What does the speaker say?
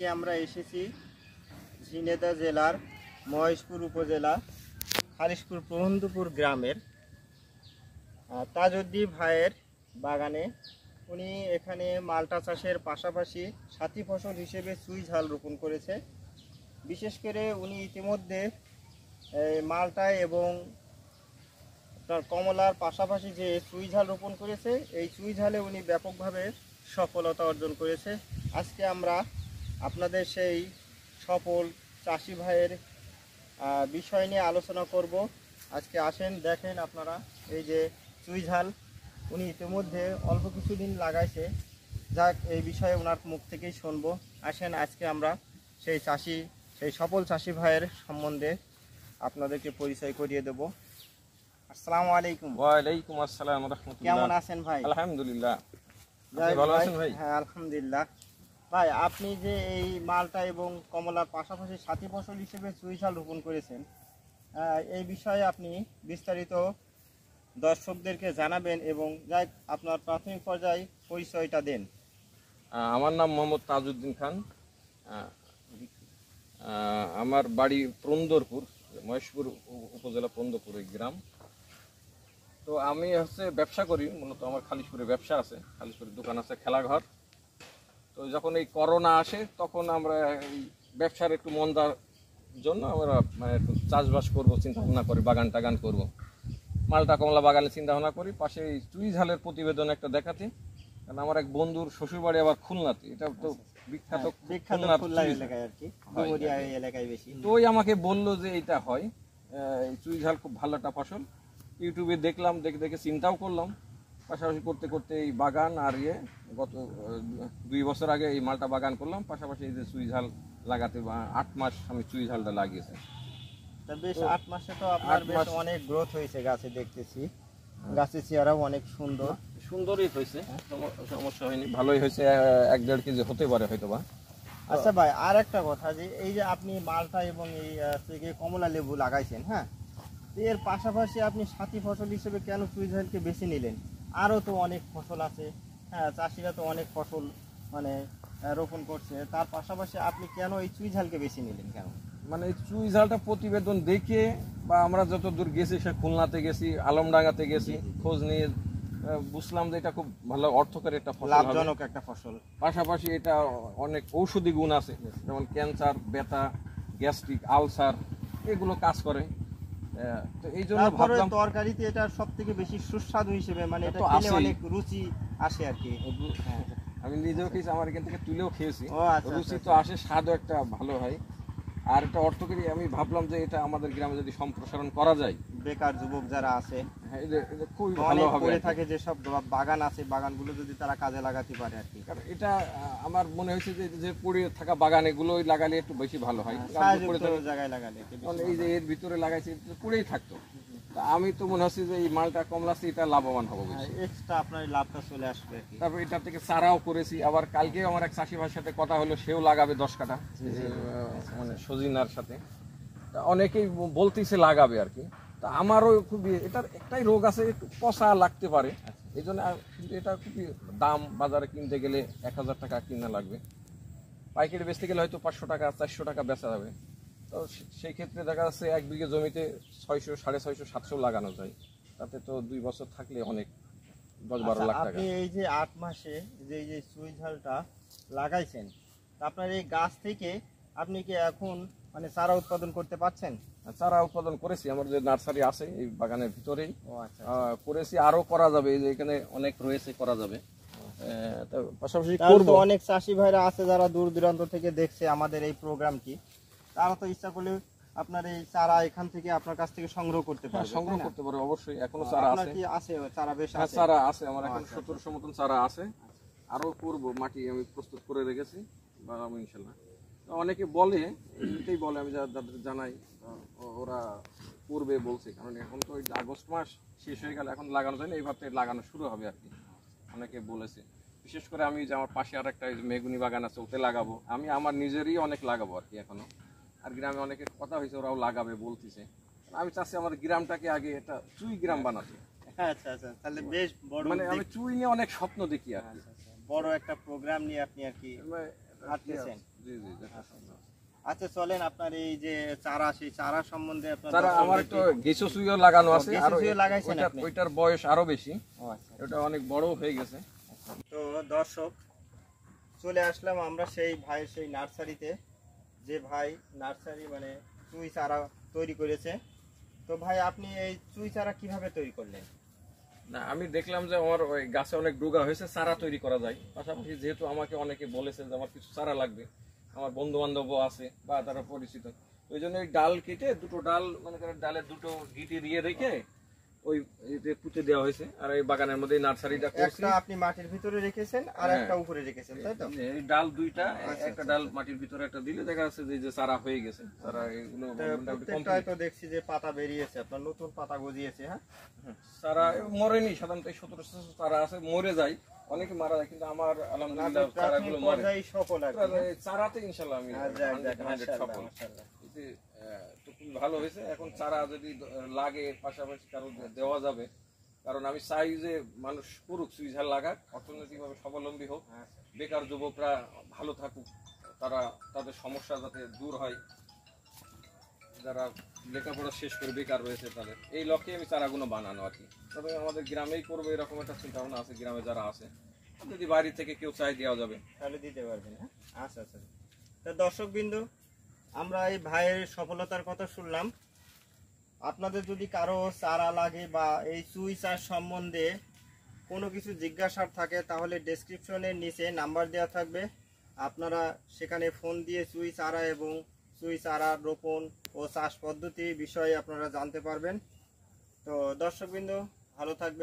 আজকে আমরা এসেছি ঝিনেদা জেলার মহেশপুর উপজেলা খালিশপুর প্রহন্দপুর গ্রামের তাজউদ্দি ভাইয়ের বাগানে উনি এখানে মালটা চাষের পাশাপাশি সাথী ফসল হিসেবে চুই ঝাল রোপণ করেছে বিশেষ করে উনি ইতিমধ্যে মালটা এবং তার কমলার পাশাপাশি যে চুই ঝাল রোপণ করেছে এই চুই ঝালে উনি ব্যাপকভাবে সফলতা অর্জন করেছে আজকে আমরা আপনাদের সেই সফল চাষি ভাইয়ের বিষয় নিয়ে আলোচনা করব আজকে আসেন দেখেন আপনারা এই যে চুইঝাল উনি ইতিমধ্যে অল্প কিছুদিন লাগাইছে যাক এই বিষয়ে ওনার মুখ থেকেই শুনবো আসেন আজকে আমরা সেই চাষি সেই সফল চাষি ভাইয়ের সম্বন্ধে আপনাদেরকে পরিচয় করিয়ে দেব আসসালাম আলাইকুম ওয়ালাইকুম আসসালাম কেমন আছেন ভাই আলহামদুলিল্লাহ ভাই হ্যাঁ আলহামদুলিল্লাহ ভাই আপনি যে এই মালটা এবং কমলার পাশাপাশি সাথী ফসল হিসেবে চুইশাল রোপণ করেছেন এই বিষয়ে আপনি বিস্তারিত দর্শকদেরকে জানাবেন এবং যাই আপনার প্রাথমিক পর্যায়ে পরিচয়টা দেন আমার নাম মোহাম্মদ তাজউদ্দিন খান আমার বাড়ি প্রন্দরপুর মহেশপুর উপজেলা প্রন্দরপুর গ্রাম তো আমি হচ্ছে ব্যবসা করি মূলত আমার খালিশপুরে ব্যবসা আছে খালিশপুরের দোকান আছে খেলাঘর তো যখন এই করোনা আসে তখন আমরা এই ব্যবসার একটু মন্দার জন্য আমরা মানে একটু চাষবাস করবো ভাবনা করি বাগান টাগান করবো মালটা কমলা বাগানে ভাবনা করি পাশে এই চুই ঝালের প্রতিবেদন একটা দেখাতে কারণ আমার এক বন্ধুর শ্বশুরবাড়ি আবার খুলনাতে এটা তো আচ্ছা, আচ্ছা। বিখ্যাত হ্যাঁ, বিখ্যাত তো ওই আমাকে বললো যে এটা হয় চুই ঝাল খুব ভালো একটা ফসল ইউটিউবে দেখলাম দেখে দেখে চিন্তাও করলাম পাশাপাশি করতে করতে এই বাগান আর ইয়ে গত দুই বছর আগে এই মালটা বাগান করলাম পাশাপাশি এই যে চুই ঝাল লাগাতে আট মাস আমি চুই ঝালটা লাগিয়েছি বেশ আট মাসে তো অনেক গ্রোথ হয়েছে গাছে দেখতেছি হ্যাঁ। গাছের অনেক সুন্দর সুন্দরই হয়েছে সমস্যা হয়নি ভালোই হয়েছে এক দেড় কেজি হতে পারে হয়তো বা আচ্ছা ভাই আর একটা কথা যে এই যে আপনি মালটা এবং এই কমলা লেবু লাগাইছেন হ্যাঁ এর পাশাপাশি আপনি সাথী ফসল হিসেবে কেন চুই বেশি বেছে নিলেন আরও তো অনেক ফসল আছে হ্যাঁ চাষিরা তো অনেক ফসল মানে রোপণ করছে তার পাশাপাশি আপনি কেন এই চুই ঝালকে বেশি নিলেন কেন মানে চুই ঝালটা প্রতিবেদন দেখে বা আমরা যত দূর গেছি সে খুলনাতে গেছি আলমডাঙ্গাতে গেছি খোঁজ নিয়ে বুঝলাম যে এটা খুব ভালো অর্থকারী একটা ফসল লাভজনক একটা ফসল পাশাপাশি এটা অনেক ঔষধি গুণ আছে যেমন ক্যান্সার ব্যথা গ্যাস্ট্রিক আলসার এগুলো কাজ করে হ্যাঁ। তো এই জন্য তরকারিতে এটা বেশি সুস্বাদু হিসেবে মানে এটা অনেক রুচি আসে হ্যাঁ। আমি নিজেও খেয়েছি আমার এখান থেকে তুলেও খেয়েছি আচ্ছা, রুচি আচ্ছা, তো আচ্ছা। আসে স্বাদও একটা ভালো হয় আর একটা অর্থকরী আমি ভাবলাম যে এটা আমাদের গ্রামে যদি সম্প্রসারণ করা যায় বেকার যুবক যারা আছে হ্যাঁ, খুবই ভালো হবে থাকে যেসব বাগান আছে বাগানগুলো যদি তারা কাজে লাগাতে পারে আর কি কারণ এটা আমার মনে হয়েছে যে যে পড়ে থাকা বাগান এগুলো লাগালে একটু বেশি ভালো হয় হ্যাঁ, জায়গায় লাগালে এই যে এর ভিতরে লাগাইছে পড়েই থাকতো আমি তো মনে হচ্ছে যে এই মালটা কম এটা লাভবান হবে এক্সট্রা হ্যাঁ, আপনার লাভটা চলে আসবে তারপর এটা থেকে চারাও করেছি আবার কালকে আমার এক চাষি সাথে কথা হলো সেও লাগাবে দশ কাটা মানে সজিনার সাথে অনেকেই বলতেছে লাগাবে আর কি তা আমারও খুবই এটার একটাই রোগ আছে একটু পচা লাগতে পারে আচ্ছা। এই জন্য এটা খুবই দাম বাজারে কিনতে গেলে এক হাজার টাকা কিনা লাগবে পাইকারি বেচতে গেলে হয়তো পাঁচশো টাকা চারশো টাকা বেচা যাবে তো সেই ক্ষেত্রে দেখা যাচ্ছে এক বিঘে জমিতে ছয়শো সাড়ে ছয়শো সাতশো লাগানো যায় তাতে তো দুই বছর থাকলে অনেক দশ বারো আচ্ছা, লাখ টাকা এই যে আট মাসে যে যে সুই ঝালটা লাগাইছেন আপনার এই গাছ থেকে আপনি কি এখন মানে চারা উৎপাদন করতে পারছেন হ্যাঁ, চারা উৎপাদন করেছি আমার যে নার্সারি আছে এই বাগানের ভিতরেই আচ্ছা, আচ্ছা। করেছি আরো করা যাবে যে এখানে অনেক রয়েছে করা যাবে পাশাপাশি অনেক চাষি ভাইরা আছে যারা দূর দূরান্ত থেকে দেখছে আমাদের এই প্রোগ্রামটি তারা তো ইচ্ছা করলে আপনার এই চারা এখান থেকে আপনার কাছ থেকে সংগ্রহ করতে হ্যাঁ, পারে সংগ্রহ করতে পারে অবশ্যই এখনো চারা আছে কি আছে চারা বেশ হ্যাঁ, আছে চারা আছে আমার এখন 70 আচ্ছা। মতন চারা আছে আরো করব মাটি আমি প্রস্তুত করে রেখেছি বানাবো ইনশাআল্লাহ অনেকে বলে এমনিতেই বলে আমি যাদের জানাই ওরা করবে বলছে কারণ এখন তো আগস্ট মাস শেষ হয়ে গেল এখন লাগানো যায় না এই ভাবতে লাগানো শুরু হবে আর কি অনেকে বলেছে বিশেষ করে আমি যে আমার পাশে আর একটা মেগুনি বাগান আছে ওতে লাগাবো আমি আমার নিজেরই অনেক লাগাবো আর কি এখনো আর গ্রামে অনেকের কথা হয়েছে ওরাও লাগাবে বলতেছে আমি চাচ্ছি আমার গ্রামটাকে আগে একটা চুই গ্রাম বানাতে আচ্ছা, আচ্ছা, তাহলে বেশ বড় মানে আমি চুই নিয়ে অনেক স্বপ্ন দেখি প্রোগ্রাম আচ্ছা, নিয়ে আপনি মানে, চলেন আপনার এই যে চারা সেই চারা সম্বন্ধে আপনার আমার তো লাগানো আছে আর ওইটার বয়স আরো বেশি ওটা অনেক বড় হয়ে গেছে তো দর্শক চলে আসলাম আমরা সেই ভাইয়ের সেই নার্সারিতে যে ভাই নার্সারি মানে চুই চারা তৈরি করেছে তো ভাই আপনি এই চুই চারা কিভাবে তৈরি করলেন না আমি দেখলাম যে আমার ওই গাছে অনেক ডোগা হয়েছে চারা তৈরি করা যায় পাশাপাশি যেহেতু আমাকে অনেকে বলেছে যে আমার কিছু চারা লাগবে আমার বন্ধু বান্ধবও আছে বা তারা পরিচিত ওই জন্য ওই ডাল কেটে দুটো ডাল মনে করেন ডালের দুটো গিটি দিয়ে রেখে ওই পুঁতে দেওয়া হয়েছে আর বাগানের মধ্যে নার্সারিটা আপনি মাটির ভিতরে রেখেছেন আর হ্যাঁ। একটা উপরে রেখেছেন তাই তো ডাল দুইটা আচ্ছা, আচ্ছা। একটা ডাল মাটির ভিতরে একটা দিলে দেখা যাচ্ছে যে হয়ে গেছে এগুলো তো দেখছি যে পাতা বেরিয়েছে আপনার নতুন পাতা গজিয়েছে হ্যাঁ চারা মরেনি সাধারণত সতেরো চারা আছে মরে যায় অনেকে মারা যায় কিন্তু আমার আলহামদুলিল্লাহ আচ্ছা, চারাগুলো মরে সফল হ্যাঁ? চারাতে ইনশাআল্লাহ আমি সফল ভালো হয়েছে এখন চারা যদি লাগে পাশাপাশি কারো দেওয়া যাবে কারণ আমি চাই যে মানুষ করুক সুইঝাল লাগাক অর্থনৈতিকভাবে স্বাবলম্বী হোক হ্যাঁ, বেকার যুবকরা ভালো থাকুক তারা তাদের সমস্যা যাতে দূর হয় যারা লেখাপড়া শেষ করে বেকার রয়েছে তাদের এই লক্ষ্যে আমি চারাগুলো বানানো আর কি তবে আমাদের গ্রামেই করবো এরকম একটা চিন্তাভাবনা আছে গ্রামে যারা আছে যদি বাড়ি থেকে কেউ চাই দেওয়া যাবে তাহলে দিতে পারবেন হ্যাঁ আচ্ছা আচ্ছা তা দর্শক বিন্দু আমরা এই ভাইয়ের সফলতার কথা শুনলাম আপনাদের যদি কারো চারা লাগে বা এই চুই চাষ সম্বন্ধে কোনো কিছু জিজ্ঞাসার থাকে তাহলে ডেসক্রিপশনের নিচে নাম্বার দেওয়া থাকবে আপনারা সেখানে ফোন দিয়ে চুই চারা এবং চুই চারা রোপণ ও চাষ পদ্ধতি বিষয়ে আপনারা জানতে পারবেন তো দর্শকবৃন্দ ভালো থাকবে